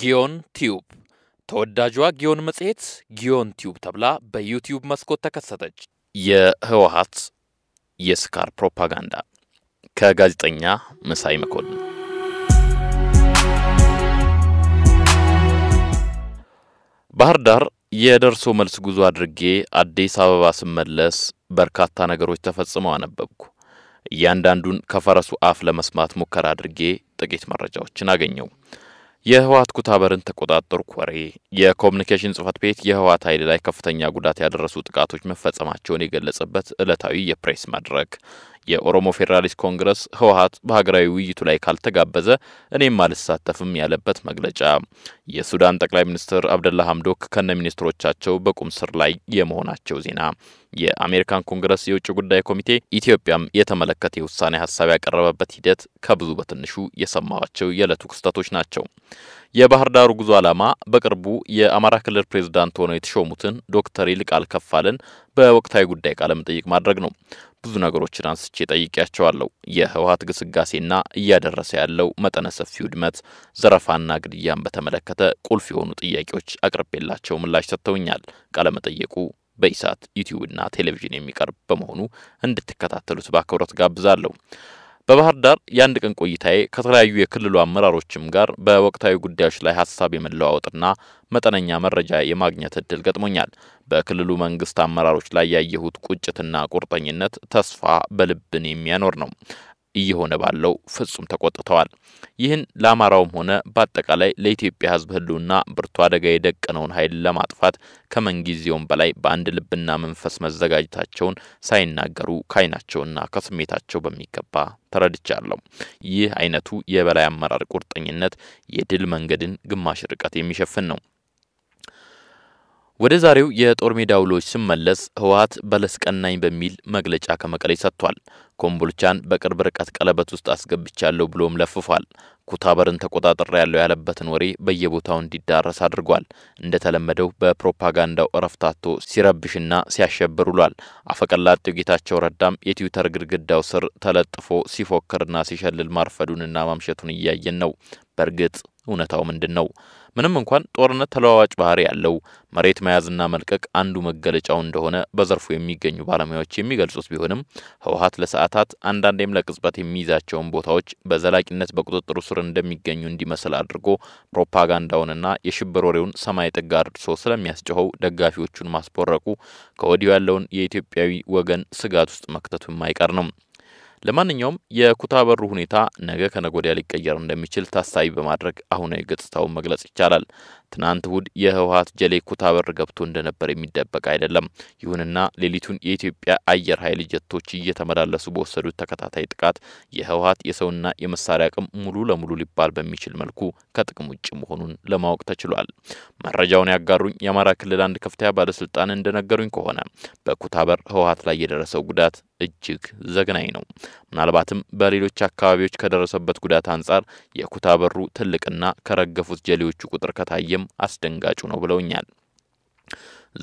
ጊዮን ቲዩብ ተወዳጇ ጊዮን መጽሔት ጊዮን ቲዩብ ተብላ በዩቲዩብ መስኮት ተከሰተች። የህወሀት የስካር ፕሮፓጋንዳ ከጋዜጠኛ መሳይ መኮንን። ባህር ዳር የደርሶ መልስ ጉዞ አድርጌ አዲስ አበባ ስመለስ በርካታ ነገሮች ተፈጽመው አነበብኩ። እያንዳንዱን ከፈረሱ አፍ ለመስማት ሙከራ አድርጌ ጥቂት መረጃዎችን አገኘው። የህወሀት ኩታበርን ተቆጣጠሩ ኮሬ የኮሚኒኬሽን ጽህፈት ቤት የህወሀት ኃይል ላይ ከፍተኛ ጉዳት ያደረሱ ጥቃቶች መፈጸማቸውን የገለጸበት ዕለታዊ የፕሬስ መድረክ የኦሮሞ ፌዴራሊስት ኮንግረስ ህወሀት በሀገራዊ ውይይቱ ላይ ካልተጋበዘ እኔም አልሳተፍም ያለበት መግለጫ፣ የሱዳን ጠቅላይ ሚኒስትር አብደላ ሀምዶክ ከነ ሚኒስትሮቻቸው በቁም ስር ላይ የመሆናቸው ዜና፣ የአሜሪካን ኮንግረስ የውጭ ጉዳይ ኮሚቴ ኢትዮጵያም የተመለከተ የውሳኔ ሀሳብ ያቀረበበት ሂደት ከብዙ በትንሹ የሰማዋቸው የዕለቱ ክስተቶች ናቸው። የባህር ዳሩ ጉዞ ዓላማ በቅርቡ የአማራ ክልል ፕሬዝዳንት ሆነው የተሾሙትን ዶክተር ይልቃል ከፋለን በወቅታዊ ጉዳይ ቃለ መጠይቅ ማድረግ ነው። ብዙ ነገሮችን አንስቼ ጠይቄያቸዋለሁ። የህወሀት ግስጋሴና እያደረሰ ያለው መጠነ ሰፊ ውድመት፣ ዘረፋና ግድያን በተመለከተ ቁልፍ የሆኑ ጥያቄዎች አቅርቤላቸው ምላሽ ሰጥተውኛል። ቃለመጠየቁ በኢሳት ዩቲዩብና ቴሌቪዥን የሚቀርብ በመሆኑ እንድትከታተሉት በአክብሮት ጋብዛለሁ። በባህር ዳር የአንድ ቀን ቆይታዬ ከተለያዩ የክልሉ አመራሮችም ጋር በወቅታዊ ጉዳዮች ላይ ሀሳብ የመለዋወጥና መጠነኛ መረጃ የማግኘት እድል ገጥሞኛል። በክልሉ መንግስት አመራሮች ላይ ያየሁት ቁጭትና ቁርጠኝነት ተስፋ በልብን የሚያኖር ነው። እየሆነ ባለው ፍጹም ተቆጥተዋል። ይህን ለአማራውም ሆነ በአጠቃላይ ለኢትዮጵያ ሕዝብ ህልውና ብርቱ አደጋ የደቀነውን ኃይል ለማጥፋት ከምንጊዜውም በላይ በአንድ ልብና መንፈስ መዘጋጀታቸውን ሳይናገሩ ከአይናቸውና ከስሜታቸው በሚገባ ተረድቻለሁ። ይህ አይነቱ የበላይ አመራር ቁርጠኝነት የድል መንገድን ግማሽ ርቀት የሚሸፍን ነው። ወደ ዛሬው የጦር ሜዳ ውሎች ስመለስ ህወሀት በለስቀናኝ በሚል መግለጫ ከመቀሌ ሰጥቷል። ኮምቦልቻን በቅርብ ርቀት ቀለበት ውስጥ አስገብቻለሁ ብሎም ለፍፏል። ኩታበርን ተቆጣጠር ያለው ያለበትን ወሬ በየቦታው እንዲዳረስ አድርጓል። እንደተለመደው በፕሮፓጋንዳው እረፍታቶ ሲረብሽና ሲያሸብር ውሏል። አፈቀላጤው ጌታቸው ረዳም የትዊተር ግድግዳው ስር ተለጥፎ ሲፎክርና ሲሸልል ማርፈዱንና ማምሸቱን እያየን ነው። በእርግጥ እውነታው ምንድን ነው? ምንም እንኳን ጦርነት ተለዋዋጭ ባህሪ ያለው መሬት መያዝና መልቀቅ አንዱ መገለጫው እንደሆነ በዘርፉ የሚገኙ ባለሙያዎች የሚገልጹት ቢሆንም ህወሀት ለሰዓታት አንዳንዴም ለቅጽበት የሚይዛቸውን ቦታዎች በዘላቂነት በቁጥጥሩ ስር እንደሚገኙ እንዲመስል አድርጎ ፕሮፓጋንዳውንና የሽብር ወሬውን ሰማይ ጥግ አድርሶ ስለሚያስጨኸው ደጋፊዎቹን ማስቦረቁ ከወዲሁ ያለውን የኢትዮጵያዊ ወገን ስጋት ውስጥ መክተቱ የማይቀር ነው። ለማንኛውም የኩታበሩ ሁኔታ ነገ ከነጎዲያ ሊቀየር እንደሚችል ታሳቢ በማድረግ አሁን ገጽታውን መግለጽ ይቻላል። ትናንት እሁድ የህወሀት ጀሌ ኩታበር ገብቶ እንደነበር የሚደበቅ አይደለም። ይሁንና ሌሊቱን የኢትዮጵያ አየር ኃይል ጀቶች እየተመላለሱ በወሰዱት ተከታታይ ጥቃት የህወሀት የሰውና የመሳሪያ አቅም ሙሉ ለሙሉ ሊባል በሚችል መልኩ ከጥቅም ውጭ መሆኑን ለማወቅ ተችሏል። መረጃውን ያጋሩኝ የአማራ ክልል አንድ ከፍተኛ ባለስልጣን እንደነገሩኝ ከሆነ በኩታበር ህወሀት ላይ የደረሰው ጉዳት እጅግ ዘግናኝ ነው። ምናልባትም በሌሎች አካባቢዎች ከደረሰበት ጉዳት አንጻር የኩታበሩ ትልቅና ከረገፉት ጀሌዎቹ ቁጥር ከታየም አስደንጋጩ ነው ብለውኛል።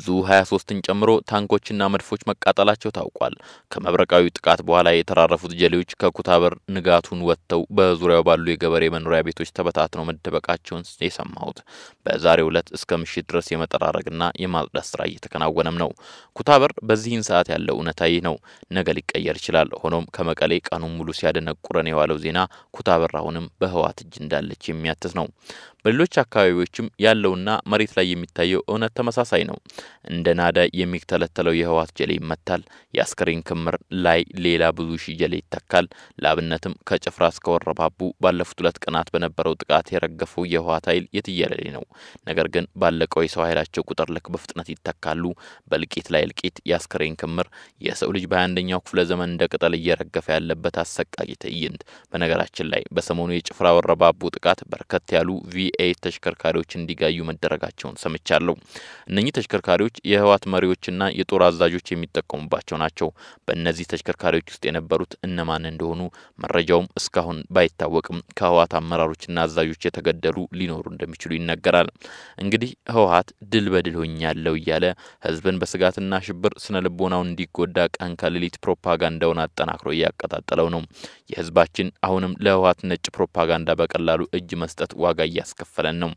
ዙ 23ን ጨምሮ ታንኮችና መድፎች መቃጠላቸው ታውቋል። ከመብረቃዊ ጥቃት በኋላ የተራረፉት ጀሌዎች ከኩታበር ንጋቱን ወጥተው በዙሪያው ባሉ የገበሬ መኖሪያ ቤቶች ተበታትነው መደበቃቸውን የሰማሁት በዛሬው ዕለት እስከ ምሽት ድረስ የመጠራረግና የማጽዳት ስራ እየተከናወነም ነው። ኩታበር በዚህን ሰዓት ያለው እውነታ ይህ ነው። ነገ ሊቀየር ይችላል። ሆኖም ከመቀሌ ቀኑን ሙሉ ሲያደነቁረን የዋለው ዜና ኩታበር አሁንም በህወሓት እጅ እንዳለች የሚያትት ነው። በሌሎች አካባቢዎችም ያለውና መሬት ላይ የሚታየው እውነት ተመሳሳይ ነው። እንደ ናዳ የሚተለተለው የህወሓት ጀሌ ይመታል። የአስከሬን ክምር ላይ ሌላ ብዙ ሺ ጀሌ ይተካል። ለአብነትም ከጭፍራ እስከ ወረባቡ ባለፉት ሁለት ቀናት በነበረው ጥቃት የረገፈው የህወሓት ኃይል የትየለሌ ነው። ነገር ግን ባለቀው የሰው ኃይላቸው ቁጥር ልክ በፍጥነት ይተካሉ። በእልቂት ላይ እልቂት፣ የአስከሬን ክምር፣ የሰው ልጅ በ21ኛው ክፍለ ዘመን እንደ ቅጠል እየረገፈ ያለበት አሰቃቂ ትዕይንት። በነገራችን ላይ በሰሞኑ የጭፍራ ወረባቡ ጥቃት በርከት ያሉ ቪኤ ተሽከርካሪዎች እንዲጋዩ መደረጋቸውን ሰምቻለሁ። እነኚህ ተሽከርካሪ ተሽከርካሪዎች የህወሓት መሪዎችና የጦር አዛዦች የሚጠቀሙባቸው ናቸው። በእነዚህ ተሽከርካሪዎች ውስጥ የነበሩት እነማን እንደሆኑ መረጃውም እስካሁን ባይታወቅም ከህወሓት አመራሮችና አዛዦች የተገደሉ ሊኖሩ እንደሚችሉ ይነገራል። እንግዲህ ህወሓት ድል በድል ሆኛለሁ እያለ ህዝብን በስጋትና ሽብር ስነ ልቦናው እንዲጎዳ ቀን ከሌሊት ፕሮፓጋንዳውን አጠናክሮ እያቀጣጠለው ነው። የህዝባችን አሁንም ለህወሓት ነጭ ፕሮፓጋንዳ በቀላሉ እጅ መስጠት ዋጋ እያስከፈለን ነው።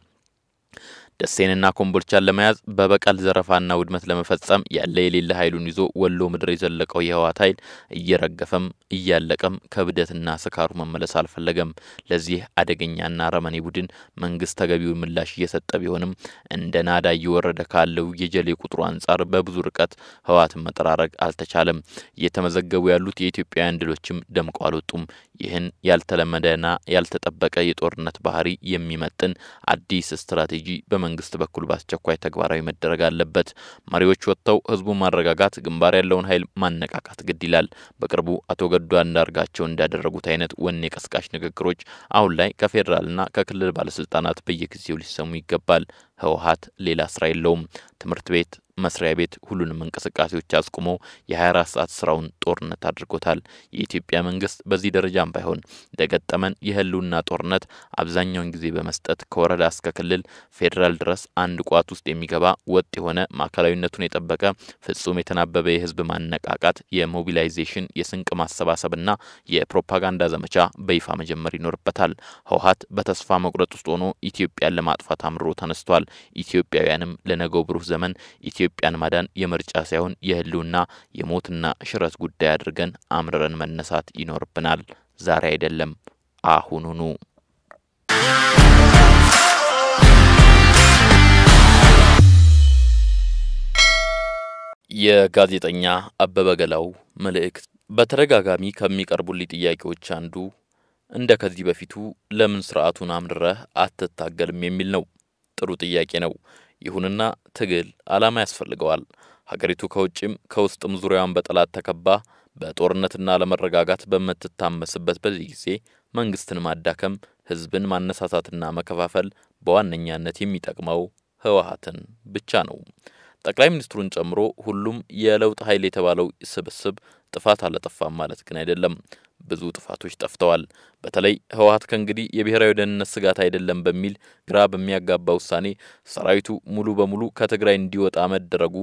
ደሴንና ኮምቦልቻን ለመያዝ በበቀል ዘረፋና ውድመት ለመፈጸም ያለ የሌለ ኃይሉን ይዞ ወሎ ምድር የዘለቀው የህወሓት ኃይል እየረገፈም እያለቀም ከብደትና ስካሩ መመለስ አልፈለገም። ለዚህ አደገኛና ረመኔ ቡድን መንግስት ተገቢውን ምላሽ እየሰጠ ቢሆንም እንደ ናዳ እየወረደ ካለው የጀሌ ቁጥሩ አንጻር በብዙ ርቀት ህወሓትን መጠራረግ አልተቻለም። እየተመዘገቡ ያሉት የኢትዮጵያውያን ድሎችም ደምቀው አልወጡም። ይህን ያልተለመደና ያልተጠበቀ የጦርነት ባህሪ የሚመጥን አዲስ ስትራቴጂ በመንግስት በኩል በአስቸኳይ ተግባራዊ መደረግ አለበት። መሪዎች ወጥተው ህዝቡን ማረጋጋት፣ ግንባር ያለውን ኃይል ማነቃቃት ግድ ይላል። በቅርቡ አቶ ገዱ አንዳርጋቸው እንዳደረጉት አይነት ወኔ ቀስቃሽ ንግግሮች አሁን ላይ ከፌዴራልና ከክልል ባለስልጣናት በየጊዜው ሊሰሙ ይገባል። ህወሀት ሌላ ስራ የለውም። ትምህርት ቤት መስሪያ ቤት ሁሉንም እንቅስቃሴዎች አስቁሞ የ24 ሰዓት ስራውን ጦርነት አድርጎታል። የኢትዮጵያ መንግስት በዚህ ደረጃም ባይሆን እንደገጠመን የህልውና ጦርነት አብዛኛውን ጊዜ በመስጠት ከወረዳ እስከ ክልል፣ ፌዴራል ድረስ አንድ ቋት ውስጥ የሚገባ ወጥ የሆነ ማዕከላዊነቱን የጠበቀ ፍጹም የተናበበ የህዝብ ማነቃቃት፣ የሞቢላይዜሽን፣ የስንቅ ማሰባሰብና የፕሮፓጋንዳ ዘመቻ በይፋ መጀመር ይኖርበታል። ህውሀት በተስፋ መቁረጥ ውስጥ ሆኖ ኢትዮጵያን ለማጥፋት አምሮ ተነስቷል። ኢትዮጵያውያንም ለነገው ብሩህ ዘመን ኢትዮጵያን ማዳን የምርጫ ሳይሆን የህልውና የሞትና ሽረት ጉዳይ አድርገን አምርረን መነሳት ይኖርብናል። ዛሬ አይደለም፣ አሁኑኑ። የጋዜጠኛ አበበ ገላው መልእክት በተደጋጋሚ ከሚቀርቡልኝ ጥያቄዎች አንዱ እንደ ከዚህ በፊቱ ለምን ስርዓቱን አምርረህ አትታገልም የሚል ነው። ጥሩ ጥያቄ ነው። ይሁንና ትግል ዓላማ ያስፈልገዋል። ሀገሪቱ ከውጭም ከውስጥም ዙሪያዋን በጠላት ተከባ በጦርነትና ለመረጋጋት በምትታመስበት በዚህ ጊዜ መንግስትን ማዳከም፣ ህዝብን ማነሳሳትና መከፋፈል በዋነኛነት የሚጠቅመው ህወሀትን ብቻ ነው። ጠቅላይ ሚኒስትሩን ጨምሮ ሁሉም የለውጥ ኃይል የተባለው ስብስብ ጥፋት አለጠፋም ማለት ግን አይደለም። ብዙ ጥፋቶች ጠፍተዋል። በተለይ ህወሀት ከእንግዲህ የብሔራዊ ደህንነት ስጋት አይደለም በሚል ግራ በሚያጋባ ውሳኔ ሰራዊቱ ሙሉ በሙሉ ከትግራይ እንዲወጣ መደረጉ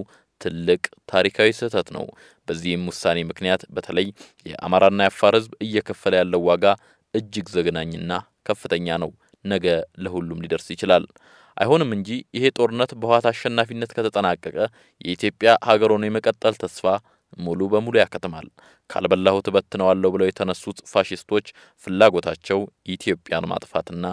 ትልቅ ታሪካዊ ስህተት ነው። በዚህም ውሳኔ ምክንያት በተለይ የአማራና የአፋር ህዝብ እየከፈለ ያለው ዋጋ እጅግ ዘግናኝና ከፍተኛ ነው። ነገ ለሁሉም ሊደርስ ይችላል። አይሆንም እንጂ ይሄ ጦርነት በህወሀት አሸናፊነት ከተጠናቀቀ የኢትዮጵያ ሀገር ሆኖ የመቀጠል ተስፋ ሙሉ በሙሉ ያከትማል። ካልበላሁ እበትነዋለሁ ብለው የተነሱት ፋሽስቶች ፍላጎታቸው ኢትዮጵያን ማጥፋትና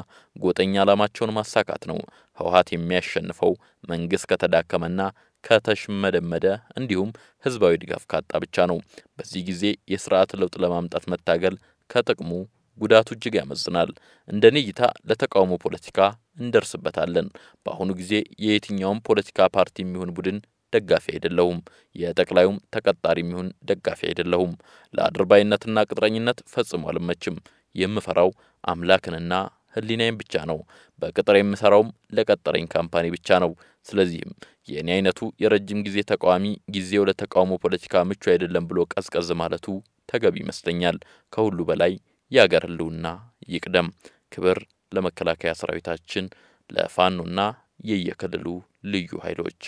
ጎጠኛ ዓላማቸውን ማሳካት ነው። ህወሀት የሚያሸንፈው መንግስት ከተዳከመና ከተሽመደመደ እንዲሁም ህዝባዊ ድጋፍ ካጣ ብቻ ነው። በዚህ ጊዜ የስርዓት ለውጥ ለማምጣት መታገል ከጥቅሙ ጉዳቱ እጅግ ያመዝናል። እንደ እኔ እይታ ለተቃውሞ ፖለቲካ እንደርስበታለን። በአሁኑ ጊዜ የየትኛውም ፖለቲካ ፓርቲ የሚሆን ቡድን ደጋፊ አይደለሁም። የጠቅላዩም ተቀጣሪ የሚሆን ደጋፊ አይደለሁም። ለአድርባይነትና ቅጥረኝነት ፈጽሞ አልመችም። የምፈራው አምላክንና ህሊናዬን ብቻ ነው። በቅጥር የምሰራውም ለቀጠረኝ ካምፓኒ ብቻ ነው። ስለዚህም የእኔ አይነቱ የረጅም ጊዜ ተቃዋሚ ጊዜው ለተቃውሞ ፖለቲካ ምቹ አይደለም ብሎ ቀዝቀዝ ማለቱ ተገቢ ይመስለኛል። ከሁሉ በላይ የአገር ህልውና ይቅደም። ክብር ለመከላከያ ሰራዊታችን፣ ለፋኖና የየክልሉ ልዩ ኃይሎች።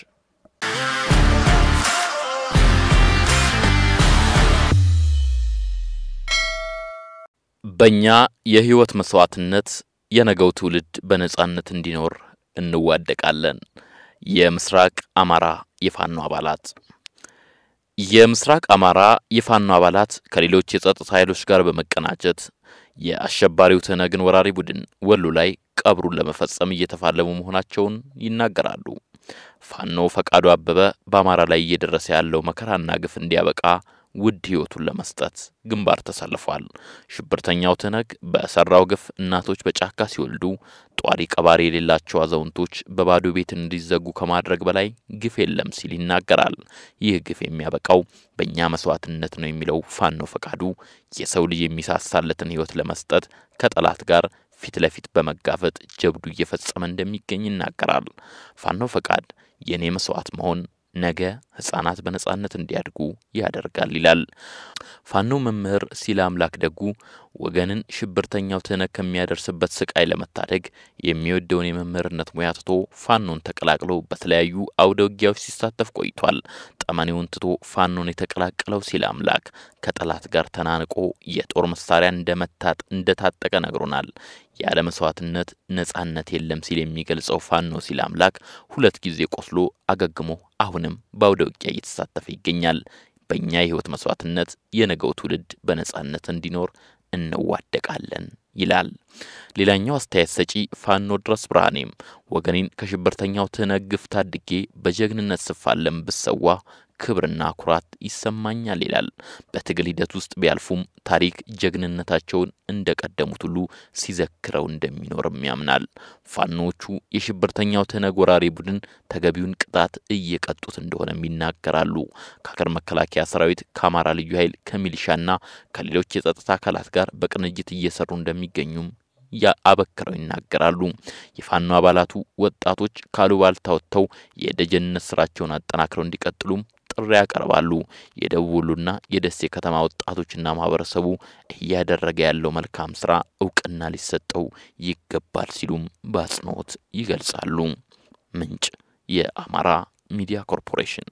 በእኛ የህይወት መስዋዕትነት የነገው ትውልድ በነጻነት እንዲኖር እንዋደቃለን። የምስራቅ አማራ የፋኖ አባላት የምስራቅ አማራ የፋኖ አባላት ከሌሎች የጸጥታ ኃይሎች ጋር በመቀናጀት የአሸባሪው ትህነግን ወራሪ ቡድን ወሎ ላይ ቀብሩን ለመፈጸም እየተፋለሙ መሆናቸውን ይናገራሉ። ፋኖ ፈቃዱ አበበ በአማራ ላይ እየደረሰ ያለው መከራና ግፍ እንዲያበቃ ውድ ህይወቱን ለመስጠት ግንባር ተሰልፏል። ሽብርተኛው ትነግ በሰራው ግፍ እናቶች በጫካ ሲወልዱ፣ ጧሪ ቀባሪ የሌላቸው አዛውንቶች በባዶ ቤት እንዲዘጉ ከማድረግ በላይ ግፍ የለም ሲል ይናገራል። ይህ ግፍ የሚያበቃው በእኛ መስዋዕትነት ነው የሚለው ፋኖ ፈቃዱ የሰው ልጅ የሚሳሳለትን ህይወት ለመስጠት ከጠላት ጋር ፊት ለፊት በመጋፈጥ ጀብዱ እየፈጸመ እንደሚገኝ ይናገራል። ፋኖ ፈቃድ የእኔ መስዋዕት መሆን ነገ ህጻናት በነጻነት እንዲያድጉ ያደርጋል ይላል ፋኖ መምህር ሲለ አምላክ ደጉ። ወገንን ሽብርተኛው ትህነት ከሚያደርስበት ስቃይ ለመታደግ የሚወደውን የመምህርነት ሙያ ትቶ ፋኖን ተቀላቅሎ በተለያዩ አውደ ውጊያዎች ሲሳተፍ ቆይቷል። ጠመኔውን ትቶ ፋኖን የተቀላቀለው ሲለ አምላክ ከጠላት ጋር ተናንቆ የጦር መሳሪያ እንደመታጥ እንደታጠቀ ነግሮናል። ያለ መስዋዕትነት ነጻነት የለም ሲል የሚገልጸው ፋኖ ሲል አምላክ ሁለት ጊዜ ቆስሎ አገግሞ አሁንም በአውደ ውጊያ እየተሳተፈ ይገኛል። በእኛ የህይወት መስዋዕትነት የነገው ትውልድ በነጻነት እንዲኖር እንዋደቃለን ይላል። ሌላኛው አስተያየት ሰጪ ፋኖ ድረስ ብርሃኔም ወገኔን ከሽብርተኛው ትነግፍ ታድጌ በጀግንነት ስፋለም ብሰዋ ክብርና ኩራት ይሰማኛል ይላል። በትግል ሂደት ውስጥ ቢያልፉም ታሪክ ጀግንነታቸውን እንደቀደሙት ሁሉ ሲዘክረው እንደሚኖርም ያምናል። ፋኖቹ የሽብርተኛው ተነጎራሪ ቡድን ተገቢውን ቅጣት እየቀጡት እንደሆነም ይናገራሉ። ከሀገር መከላከያ ሰራዊት፣ ከአማራ ልዩ ኃይል፣ ከሚሊሻና ከሌሎች የጸጥታ አካላት ጋር በቅንጅት እየሰሩ እንደሚገኙም አበክረው ይናገራሉ። የፋኖ አባላቱ ወጣቶች ካሉባልታ ወጥተው የደጀንነት ስራቸውን አጠናክረው እንዲቀጥሉም ጥሪ ያቀርባሉ። የደቡብ ወሎና የደሴ ከተማ ወጣቶችና ማህበረሰቡ እያደረገ ያለው መልካም ስራ እውቅና ሊሰጠው ይገባል ሲሉም በአጽንኦት ይገልጻሉ። ምንጭ፣ የአማራ ሚዲያ ኮርፖሬሽን